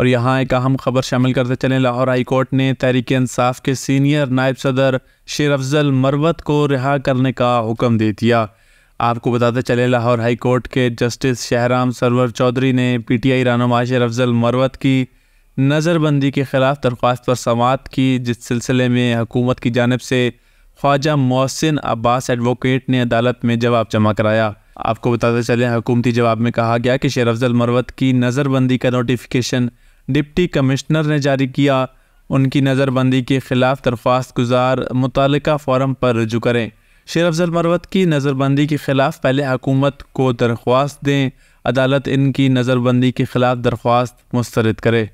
और यहाँ एक अहम खबर शामिल करते चलें लाहौर हाई कोर्ट ने तहरीक इंसाफ के सीनियर नायब सदर शेर अफजल मरवत को रिहा करने का हुक्म दे दिया आपको बताते चले लाहौर हाई कोर्ट के जस्टिस शहराम सरवर चौधरी ने पी टी आई रहनुमा शेर अफजल मरवत की नज़रबंदी के ख़िलाफ़ दरख्वास्त पर समात की जिस सिलसिले में हुकूमत की जानब से ख्वाजा मोहसिन अब्बास एडवोकेट ने अदालत में जवाब जमा कराया आपको बताते चले हुकूमती जवाब में कहा गया कि शेर अफजल मरवत की नज़रबंदी का नोटिफिकेशन डिप्टी कमिश्नर ने जारी किया उनकी नज़रबंदी के ख़िलाफ़ दरख्वास्त गुजार मुतल फोरम पर रजू करें शेर अफजल मरवत की नज़रबंदी के ख़िलाफ़ पहले हकूमत को दरख्वास्त दें अदालत इनकी नज़रबंदी के ख़िलाफ़ दरख्वास्त मुस्तरद करे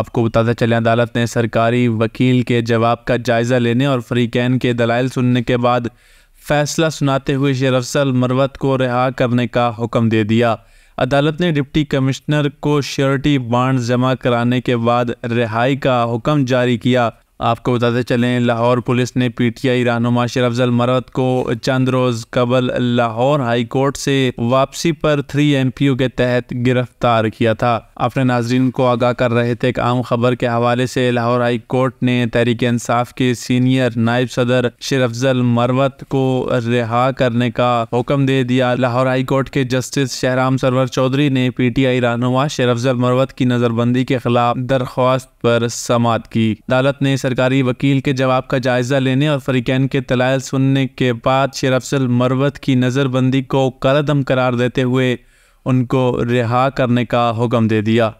आपको बताते चले अदालत ने सरकारी वकील के जवाब का जायज़ा लेने और फ्रीकैन के दलाइल सुनने के बाद फैसला सुनाते हुए शेर अफजल मरवत को रिहा करने का हुक्म दे दिया अदालत ने डिप्टी कमिश्नर को श्योरिटी बांड जमा कराने के बाद रिहाई का हुक्म जारी किया आपको बताते चलें लाहौर पुलिस ने पीटीआई रहनुमा अफजल मरवत को चंद रोज़ कबल लाहौर हाई कोर्ट से वापसी पर थ्री ओ के तहत गिरफ्तार किया था अपने नाजरन को आगाह कर रहे थे एक आम खबर के हवाले से लाहौर हाई कोर्ट ने तहरीक इंसाफ के सीनियर नायब सदर शेर अफजल मरवत को रिहा करने का हुक्म दे दिया लाहौर हाई कोर्ट के जस्टिस शहराम सरवर चौधरी ने पी टी आई रहनुमा शेर अफजल मरवत की नज़रबंदी के खिलाफ दरख्वास्त पर समात की अदालत ने सरकारी वकील के जवाब का जायजा लेने और फरीकैन के तलाइल सुनने के बाद शेर अफजल मरवत की नज़रबंदी को करदम करार देते हुए उनको रिहा करने का हुक्म दे दिया